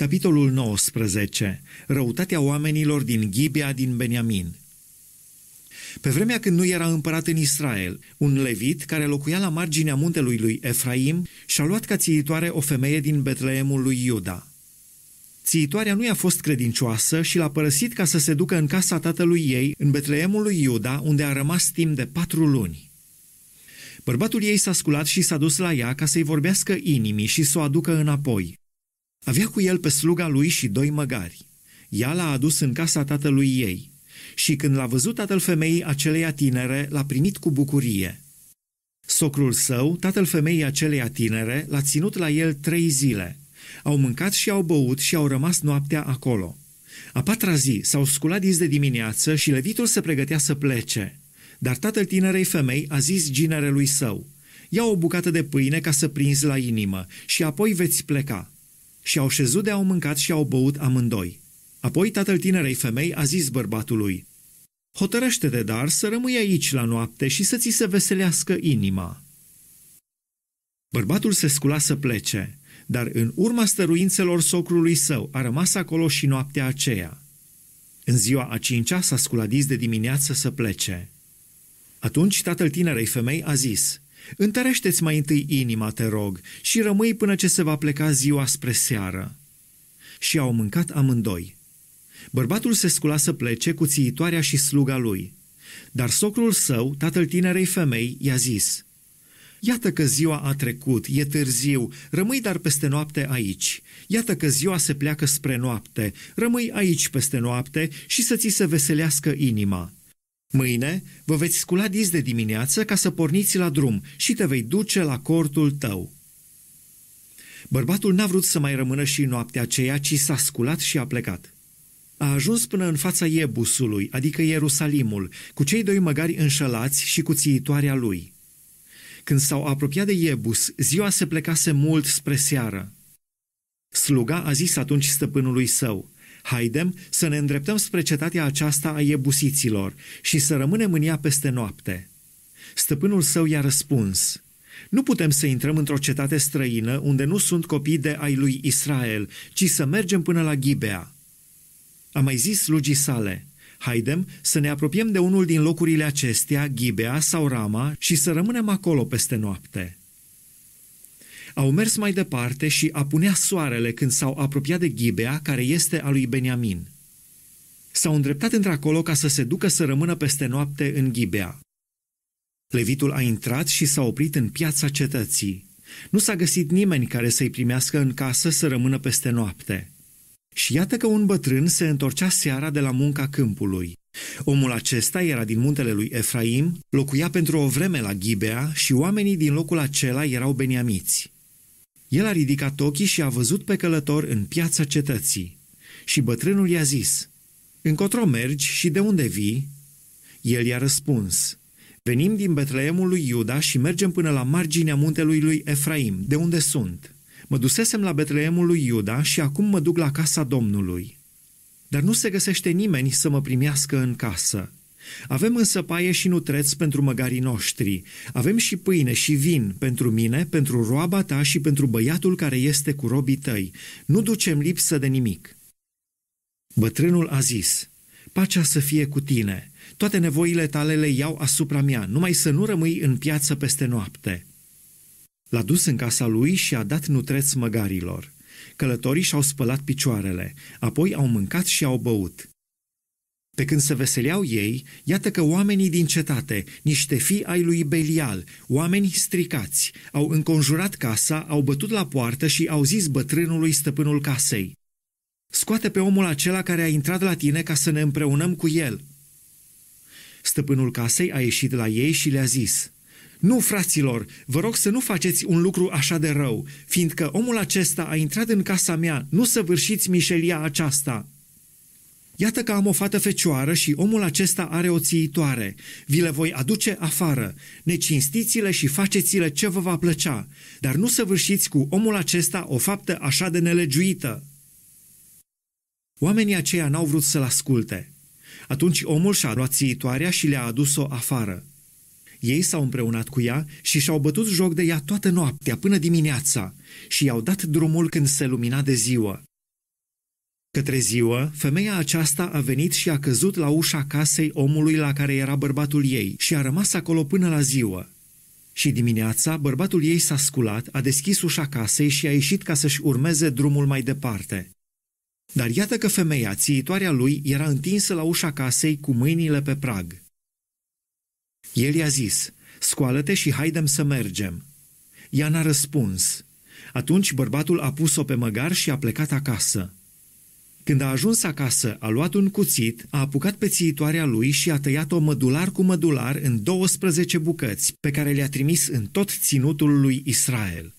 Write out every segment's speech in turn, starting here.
Capitolul 19. Răutatea oamenilor din Ghibea din Beniamin. Pe vremea când nu era împărat în Israel, un levit care locuia la marginea muntelui lui Efraim și-a luat ca țiitoare o femeie din Betleemul lui Iuda. Țiitoarea nu i-a fost credincioasă și l-a părăsit ca să se ducă în casa tatălui ei, în Betleemul lui Iuda, unde a rămas timp de patru luni. Bărbatul ei s-a sculat și s-a dus la ea ca să-i vorbească inimii și să o aducă înapoi. Avea cu el pe sluga lui și doi măgari. Ea l-a adus în casa tatălui ei și când l-a văzut tatăl femeii aceleia tinere, l-a primit cu bucurie. Socrul său, tatăl femeii aceleia tinere, l-a ținut la el trei zile. Au mâncat și au băut și au rămas noaptea acolo. A patra zi s-au sculat dis de dimineață și levitul se pregătea să plece. Dar tatăl tinerei femei a zis ginerelui său, Ia o bucată de pâine ca să prinzi la inimă și apoi veți pleca. Și au șezut de au mâncat și au băut amândoi. Apoi tatăl tinerei femei a zis bărbatului, Hotărăște-te, dar, să rămâi aici la noapte și să ți se veselească inima. Bărbatul se scula să plece, dar în urma stăruințelor socrului său a rămas acolo și noaptea aceea. În ziua a cincea s-a sculadis de dimineață să plece. Atunci tatăl tinerei femei a zis, Întărește-ți mai întâi inima, te rog, și rămâi până ce se va pleca ziua spre seară. Și au mâncat amândoi. Bărbatul se scula să plece cu țiitoarea și sluga lui. Dar socrul său, tatăl tinerei femei, i-a zis, Iată că ziua a trecut, e târziu, rămâi dar peste noapte aici. Iată că ziua se pleacă spre noapte, rămâi aici peste noapte și să ți se veselească inima.' Mâine vă veți scula dis de dimineață ca să porniți la drum și te vei duce la cortul tău. Bărbatul n-a vrut să mai rămână și noaptea aceea, ci s-a sculat și a plecat. A ajuns până în fața Iebusului, adică Ierusalimul, cu cei doi măgari înșelați și cu țiitoarea lui. Când s-au apropiat de Iebus, ziua se plecase mult spre seară. Sluga a zis atunci stăpânului său, Haidem să ne îndreptăm spre cetatea aceasta a iebusiților și să rămânem în ea peste noapte. Stăpânul său i-a răspuns, nu putem să intrăm într-o cetate străină unde nu sunt copii de ai lui Israel, ci să mergem până la Ghibea. A mai zis slugii sale, haidem să ne apropiem de unul din locurile acestea, Ghibea sau Rama, și să rămânem acolo peste noapte. Au mers mai departe și apunea soarele când s-au apropiat de Ghibea, care este a lui Beniamin. S-au îndreptat într-acolo ca să se ducă să rămână peste noapte în Ghibea. Levitul a intrat și s-a oprit în piața cetății. Nu s-a găsit nimeni care să-i primească în casă să rămână peste noapte. Și iată că un bătrân se întorcea seara de la munca câmpului. Omul acesta era din muntele lui Efraim, locuia pentru o vreme la Ghibea și oamenii din locul acela erau beniamiți. El a ridicat ochii și a văzut pe călător în piața cetății. Și bătrânul i-a zis, Încotro mergi și de unde vii?" El i-a răspuns, Venim din Betleemul lui Iuda și mergem până la marginea muntelui lui Efraim, de unde sunt. Mă dusesem la Betleemul lui Iuda și acum mă duc la casa Domnului. Dar nu se găsește nimeni să mă primească în casă, avem însă paie și nutreți pentru măgarii noștri. Avem și pâine și vin pentru mine, pentru roaba ta și pentru băiatul care este cu robii tăi. Nu ducem lipsă de nimic. Bătrânul a zis, pacea să fie cu tine. Toate nevoile tale le iau asupra mea, numai să nu rămâi în piață peste noapte. L-a dus în casa lui și a dat nutreți măgarilor. Călătorii și-au spălat picioarele, apoi au mâncat și au băut – pe când se veseleau ei, iată că oamenii din cetate, niște fii ai lui Belial, oameni stricați, au înconjurat casa, au bătut la poartă și au zis bătrânului stăpânul casei, Scoate pe omul acela care a intrat la tine ca să ne împreunăm cu el. Stăpânul casei a ieșit la ei și le-a zis, nu, fraților, vă rog să nu faceți un lucru așa de rău, fiindcă omul acesta a intrat în casa mea, nu săvârșiți mișelia aceasta. Iată că am o fată fecioară și omul acesta are o țiitoare. Vi le voi aduce afară. Necinstiți-le și faceți-le ce vă va plăcea, dar nu săvârșiți cu omul acesta o faptă așa de nelegiuită. Oamenii aceia n-au vrut să-l asculte. Atunci omul și-a luat țiitoarea și le-a adus-o afară. Ei s-au împreunat cu ea și și-au bătut joc de ea toată noaptea până dimineața și i-au dat drumul când se lumina de ziua. Către ziua, femeia aceasta a venit și a căzut la ușa casei omului la care era bărbatul ei și a rămas acolo până la ziua. Și dimineața, bărbatul ei s-a sculat, a deschis ușa casei și a ieșit ca să-și urmeze drumul mai departe. Dar iată că femeia, țiitoarea lui, era întinsă la ușa casei cu mâinile pe prag. El i-a zis, scoală-te și haidem să mergem. Ea n-a răspuns. Atunci bărbatul a pus-o pe măgar și a plecat acasă. Când a ajuns acasă, a luat un cuțit, a apucat pe țiitoarea lui și a tăiat-o mădular cu mădular în 12 bucăți, pe care le-a trimis în tot ținutul lui Israel.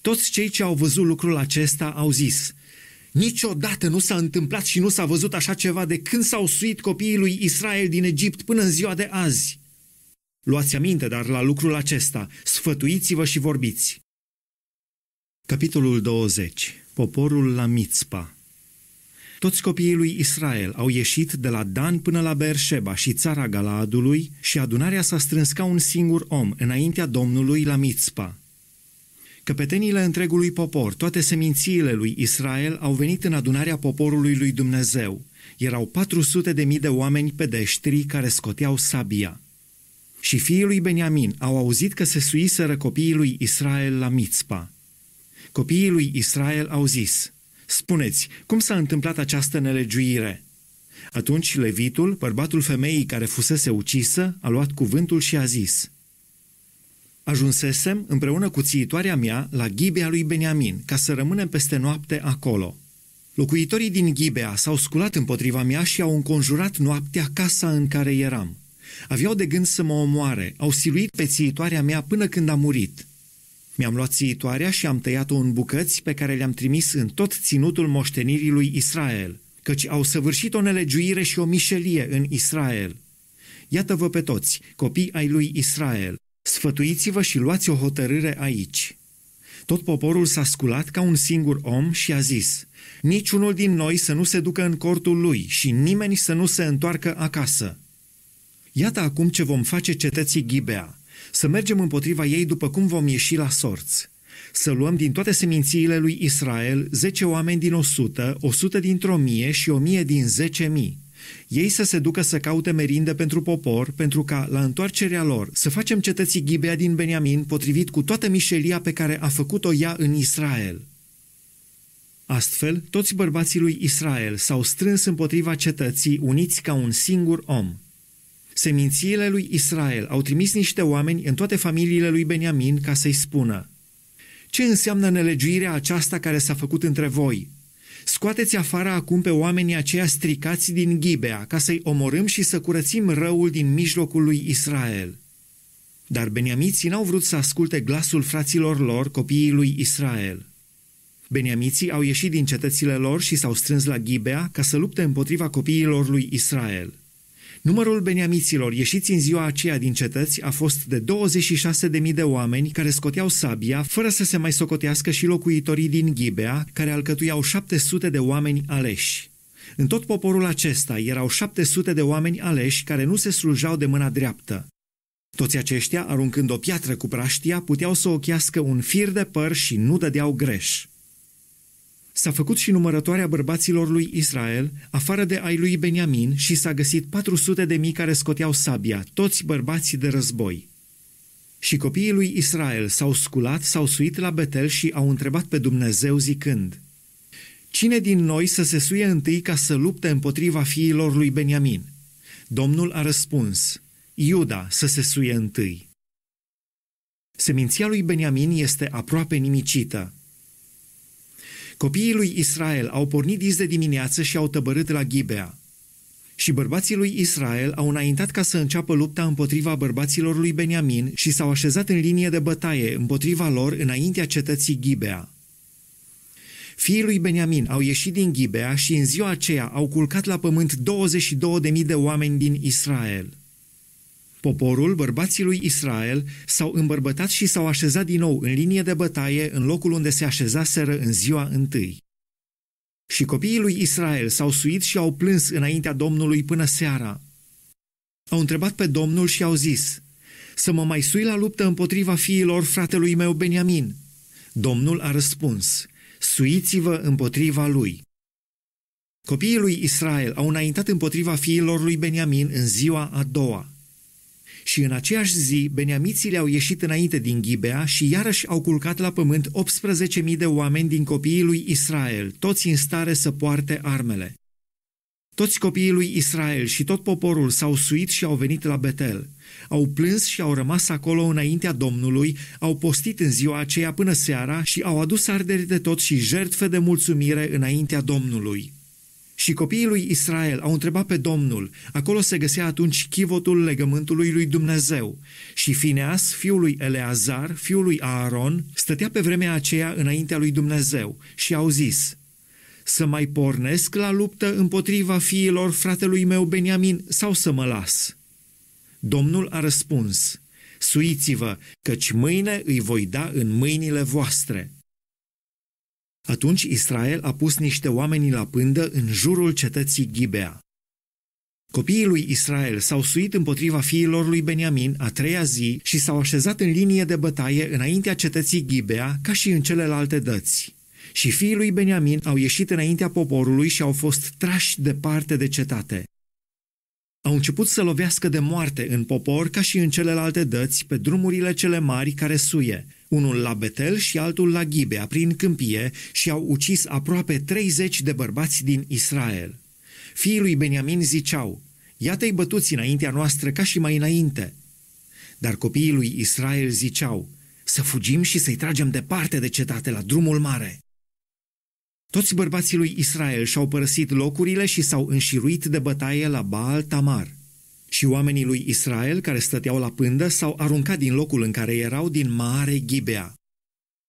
Toți cei ce au văzut lucrul acesta au zis, Niciodată nu s-a întâmplat și nu s-a văzut așa ceva de când s-au suit copiii lui Israel din Egipt până în ziua de azi. Luați aminte, dar la lucrul acesta, sfătuiți-vă și vorbiți. Capitolul 20. Poporul la Mitzpa toți copiii lui Israel au ieșit de la Dan până la Berșeba și țara Galaadului și adunarea s-a strâns ca un singur om înaintea Domnului la Mitzpa. Căpetenile întregului popor, toate semințiile lui Israel, au venit în adunarea poporului lui Dumnezeu. Erau 400 de mii de oameni pedeștri care scoteau sabia. Și fiii lui Beniamin au auzit că se suiseră copiii lui Israel la Mitzpa. Copiii lui Israel au zis – Spuneți, cum s-a întâmplat această nelegiuire? Atunci Levitul, bărbatul femeii care fusese ucisă, a luat cuvântul și a zis – Ajunsesem împreună cu țiitoarea mea la Ghibea lui Beniamin, ca să rămânem peste noapte acolo. Locuitorii din Ghibea s-au sculat împotriva mea și au înconjurat noaptea casa în care eram. Aveau de gând să mă omoare, au siluit pe țiitoarea mea până când a murit. Mi-am luat țiitoarea și am tăiat-o în bucăți pe care le-am trimis în tot ținutul moștenirii lui Israel, căci au săvârșit o nelegiuire și o mișelie în Israel. Iată-vă pe toți, copii ai lui Israel, sfătuiți-vă și luați o hotărâre aici. Tot poporul s-a sculat ca un singur om și a zis, Niciunul din noi să nu se ducă în cortul lui și nimeni să nu se întoarcă acasă. Iată acum ce vom face cetății Ghibea, să mergem împotriva ei după cum vom ieși la sorți. Să luăm din toate semințiile lui Israel zece oameni din o sută, o sută dintr-o mie și o mie din zece mii. Ei să se ducă să caute merinde pentru popor, pentru ca, la întoarcerea lor, să facem cetății Ghibea din Beniamin potrivit cu toată mișelia pe care a făcut-o ea în Israel. Astfel, toți bărbații lui Israel s-au strâns împotriva cetății, uniți ca un singur om semințiile lui Israel au trimis niște oameni în toate familiile lui Beniamin ca să-i spună Ce înseamnă nelegiuirea aceasta care s-a făcut între voi? Scoateți afară acum pe oamenii aceia stricați din Ghibea, ca să-i omorâm și să curățim răul din mijlocul lui Israel. Dar beniamiții n-au vrut să asculte glasul fraților lor, copiii lui Israel. Beniamiții au ieșit din cetățile lor și s-au strâns la Ghibea ca să lupte împotriva copiilor lui Israel. Numărul beniamiților ieșiți în ziua aceea din cetăți a fost de 26.000 de oameni care scoteau sabia, fără să se mai socotească și locuitorii din Ghibea, care alcătuiau 700 de oameni aleși. În tot poporul acesta erau 700 de oameni aleși care nu se slujau de mâna dreaptă. Toți aceștia, aruncând o piatră cu praștia, puteau să ochească un fir de păr și nu dădeau greș. S-a făcut și numărătoarea bărbaților lui Israel, afară de ai lui Beniamin, și s-a găsit 400 de mii care scoteau sabia, toți bărbații de război. Și copiii lui Israel s-au sculat, s-au suit la Betel și au întrebat pe Dumnezeu zicând, Cine din noi să se suie întâi ca să lupte împotriva fiilor lui Beniamin? Domnul a răspuns, Iuda să se suie întâi. Seminția lui Beniamin este aproape nimicită. Copiii lui Israel au pornit dis de dimineață și au tăbărât la Gibea. Și bărbații lui Israel au înaintat ca să înceapă lupta împotriva bărbaților lui Beniamin și s-au așezat în linie de bătaie împotriva lor înaintea cetății Gibea. Fiii lui Beniamin au ieșit din Gibea și în ziua aceea au culcat la pământ 22.000 de oameni din Israel – Poporul, bărbații lui Israel, s-au îmbărbătat și s-au așezat din nou în linie de bătaie în locul unde se așezaseră în ziua întâi. Și copiii lui Israel s-au suit și au plâns înaintea Domnului până seara. Au întrebat pe Domnul și au zis, să mă mai sui la luptă împotriva fiilor fratelui meu Beniamin. Domnul a răspuns, suiți-vă împotriva lui. Copiii lui Israel au înaintat împotriva fiilor lui Beniamin în ziua a doua. Și în aceeași zi, beniamiții le-au ieșit înainte din Ghibea și iarăși au culcat la pământ 18.000 de oameni din copiii lui Israel, toți în stare să poarte armele. Toți copiii lui Israel și tot poporul s-au suit și au venit la Betel. Au plâns și au rămas acolo înaintea Domnului, au postit în ziua aceea până seara și au adus arderi de tot și jertfe de mulțumire înaintea Domnului. Și copiii lui Israel au întrebat pe Domnul, acolo se găsea atunci chivotul legământului lui Dumnezeu. Și Fineas, fiul lui Eleazar, fiul lui Aaron, stătea pe vremea aceea înaintea lui Dumnezeu și au zis, Să mai pornesc la luptă împotriva fiilor fratelui meu Beniamin sau să mă las?" Domnul a răspuns, Suiți-vă, căci mâine îi voi da în mâinile voastre.” Atunci Israel a pus niște oameni la pândă în jurul cetății Gibea. Copiii lui Israel s-au suit împotriva fiilor lui Beniamin a treia zi și s-au așezat în linie de bătaie înaintea cetății Gibea, ca și în celelalte dăți. Și fiii lui Beniamin au ieșit înaintea poporului și au fost trași departe de cetate. Au început să lovească de moarte în popor ca și în celelalte dăți pe drumurile cele mari care suie unul la Betel și altul la Ghibea, prin câmpie, și au ucis aproape 30 de bărbați din Israel. Fiii lui Beniamin ziceau, iată-i bătuți înaintea noastră ca și mai înainte. Dar copiii lui Israel ziceau, să fugim și să-i tragem departe de cetate, la drumul mare. Toți bărbații lui Israel și-au părăsit locurile și s-au înșiruit de bătaie la Baal Tamar – și oamenii lui Israel care stăteau la pândă s-au aruncat din locul în care erau din mare Ghibea.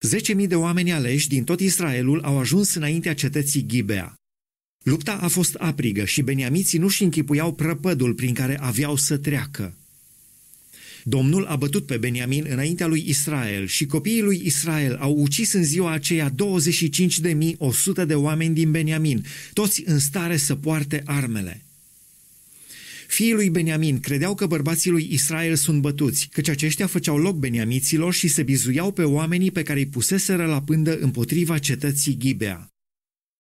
Zece mii de oameni aleși din tot Israelul au ajuns înaintea cetății Ghibea. Lupta a fost aprigă și beniamiții nu-și închipuiau prăpădul prin care aveau să treacă. Domnul a bătut pe Beniamin înaintea lui Israel și copiii lui Israel au ucis în ziua aceea 25.100 de oameni din Beniamin, toți în stare să poarte armele. Fiii lui Beniamin credeau că bărbații lui Israel sunt bătuți, căci aceștia făceau loc beniamiților și se bizuiau pe oamenii pe care îi puseseră la pândă împotriva cetății Gibea.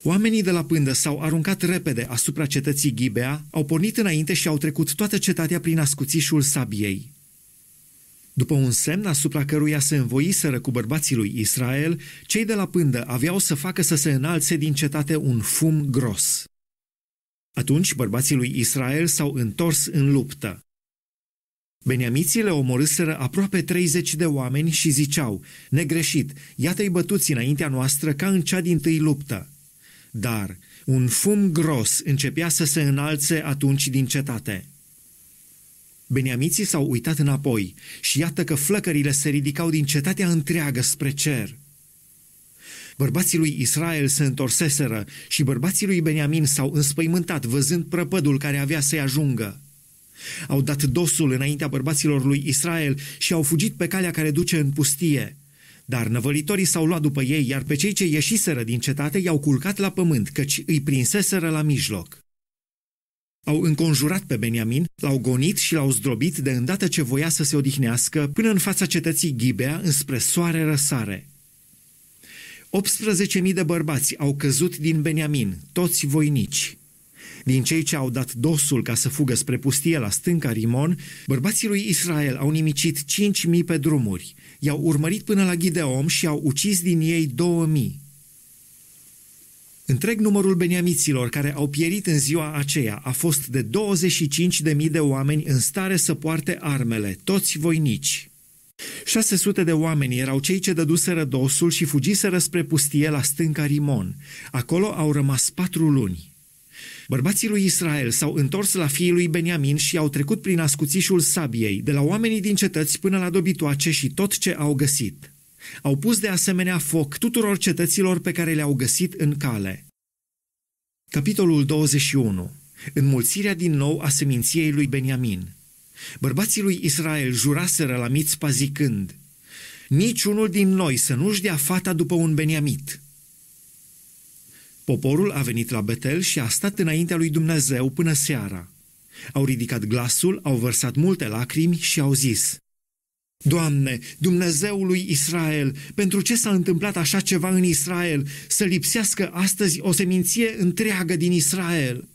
Oamenii de la pândă s-au aruncat repede asupra cetății Gibea, au pornit înainte și au trecut toată cetatea prin ascuțișul sabiei. După un semn asupra căruia se învoiseră cu bărbații lui Israel, cei de la pândă aveau să facă să se înalțe din cetate un fum gros. Atunci bărbații lui Israel s-au întors în luptă. Beniamiții le omorâseră aproape 30 de oameni și ziceau, negreșit, iată-i bătuți înaintea noastră ca în cea din tâi luptă. Dar un fum gros începea să se înalțe atunci din cetate. Beniamiții s-au uitat înapoi și iată că flăcările se ridicau din cetatea întreagă spre cer. Bărbații lui Israel se întorseseră și bărbații lui Beniamin s-au înspăimântat văzând prăpădul care avea să-i ajungă. Au dat dosul înaintea bărbaților lui Israel și au fugit pe calea care duce în pustie. Dar năvălitorii s-au luat după ei, iar pe cei ce ieșiseră din cetate i-au culcat la pământ, căci îi prinseseră la mijloc. Au înconjurat pe Beniamin, l-au gonit și l-au zdrobit de îndată ce voia să se odihnească, până în fața cetății Ghibea, înspre soare răsare. 18.000 de bărbați au căzut din Beniamin, toți voinici. Din cei ce au dat dosul ca să fugă spre pustie la stânca Rimon, bărbații lui Israel au nimicit 5.000 pe drumuri, i-au urmărit până la Ghideom și au ucis din ei 2.000. Întreg numărul beniamiților care au pierit în ziua aceea a fost de 25.000 de oameni în stare să poarte armele, toți voinici. 600 de oameni erau cei ce dăduseră dosul și fugiseră spre pustie la stânca Rimon. Acolo au rămas patru luni. Bărbații lui Israel s-au întors la fiii lui Beniamin și au trecut prin ascuțișul sabiei, de la oamenii din cetăți până la dobitoace și tot ce au găsit. Au pus de asemenea foc tuturor cetăților pe care le-au găsit în cale. Capitolul 21. Înmulțirea din nou a seminției lui Beniamin. Bărbații lui Israel juraseră la Mițpa zicând, niciunul din noi să nu-și dea fata după un beniamit. Poporul a venit la Betel și a stat înaintea lui Dumnezeu până seara. Au ridicat glasul, au vărsat multe lacrimi și au zis, Doamne, Dumnezeul lui Israel, pentru ce s-a întâmplat așa ceva în Israel, să lipsească astăzi o seminție întreagă din Israel?'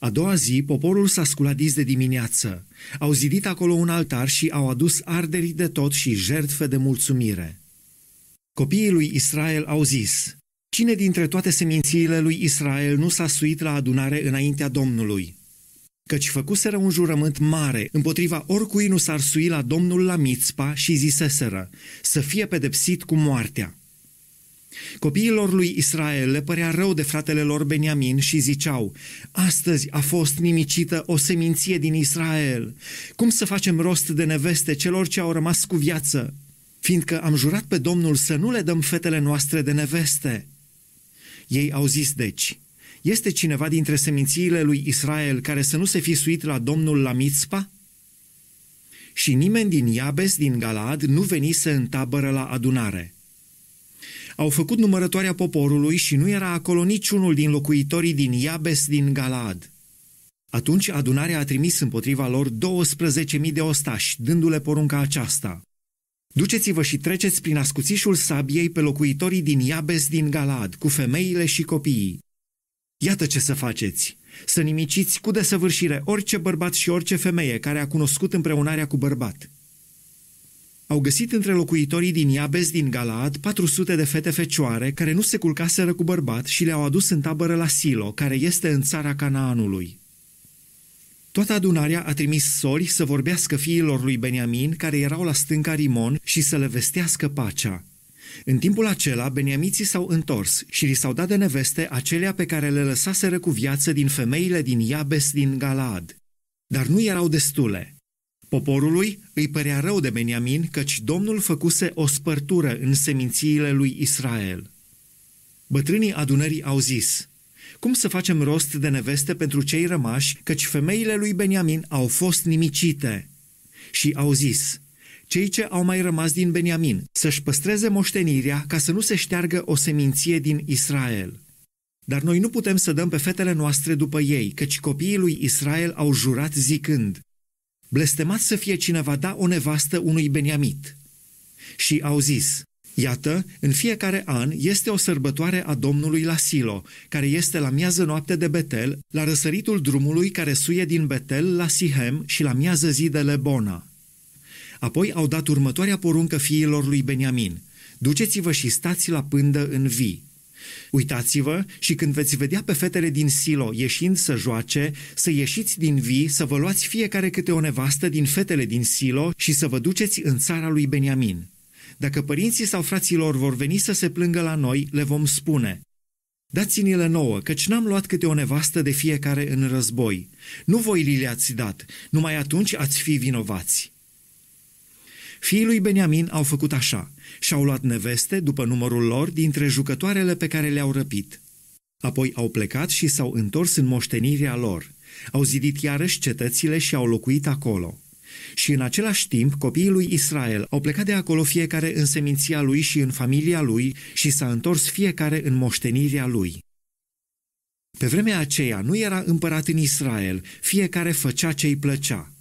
A doua zi, poporul s-a sculat de dimineață. Au zidit acolo un altar și au adus arderii de tot și jertfe de mulțumire. Copiii lui Israel au zis, Cine dintre toate semințiile lui Israel nu s-a suit la adunare înaintea Domnului? Căci făcuseră un jurământ mare, împotriva oricui nu s-ar sui la Domnul la Mițpa și ziseseră, să fie pedepsit cu moartea. Copiilor lui Israel le părea rău de fratele lor Beniamin și ziceau, Astăzi a fost nimicită o seminție din Israel. Cum să facem rost de neveste celor ce au rămas cu viață? Fiindcă am jurat pe Domnul să nu le dăm fetele noastre de neveste. Ei au zis deci, este cineva dintre semințiile lui Israel care să nu se fi suit la Domnul la Mitzpa? Și nimeni din Iabes din Galaad nu venise în tabără la adunare – au făcut numărătoarea poporului și nu era acolo niciunul din locuitorii din Iabes din Galaad. Atunci adunarea a trimis împotriva lor 12.000 de ostași, dându-le porunca aceasta. Duceți-vă și treceți prin ascuțișul sabiei pe locuitorii din Iabes din Galad, cu femeile și copiii. Iată ce să faceți! Să nimiciți cu desăvârșire orice bărbat și orice femeie care a cunoscut împreunarea cu bărbat – au găsit între locuitorii din Iabes din Galaad 400 de fete fecioare care nu se culcaseră cu bărbat și le-au adus în tabără la Silo, care este în țara Canaanului. Toată adunarea a trimis sori să vorbească fiilor lui Beniamin, care erau la stânca Rimon, și să le vestească pacea. În timpul acela, beniamiții s-au întors și li s-au dat de neveste acelea pe care le lăsaseră cu viață din femeile din Iabes din Galaad. Dar nu erau destule – Poporului îi părea rău de Beniamin, căci Domnul făcuse o spărtură în semințiile lui Israel. Bătrânii adunării au zis, Cum să facem rost de neveste pentru cei rămași, căci femeile lui Beniamin au fost nimicite? Și au zis, Cei ce au mai rămas din Beniamin să-și păstreze moștenirea ca să nu se șteargă o seminție din Israel. Dar noi nu putem să dăm pe fetele noastre după ei, căci copiii lui Israel au jurat zicând, blestemat să fie cineva da o nevastă unui Beniamit. Și au zis, Iată, în fiecare an este o sărbătoare a Domnului la Silo, care este la miază noapte de Betel, la răsăritul drumului care suie din Betel la Sihem și la miază zi de Lebona. Apoi au dat următoarea poruncă fiilor lui Beniamin. Duceți-vă și stați la pândă în vii. Uitați-vă și când veți vedea pe fetele din Silo ieșind să joace, să ieșiți din vii, să vă luați fiecare câte o nevastă din fetele din Silo și să vă duceți în țara lui Beniamin. Dacă părinții sau fraților vor veni să se plângă la noi, le vom spune – Dați-ni-le nouă, căci n-am luat câte o nevastă de fiecare în război. Nu voi li le-ați dat, numai atunci ați fi vinovați. Fiii lui Beniamin au făcut așa și au luat neveste, după numărul lor, dintre jucătoarele pe care le-au răpit. Apoi au plecat și s-au întors în moștenirea lor. Au zidit iarăși cetățile și au locuit acolo. Și în același timp, copiii lui Israel au plecat de acolo fiecare în seminția lui și în familia lui și s-a întors fiecare în moștenirea lui. Pe vremea aceea nu era împărat în Israel, fiecare făcea ce îi plăcea.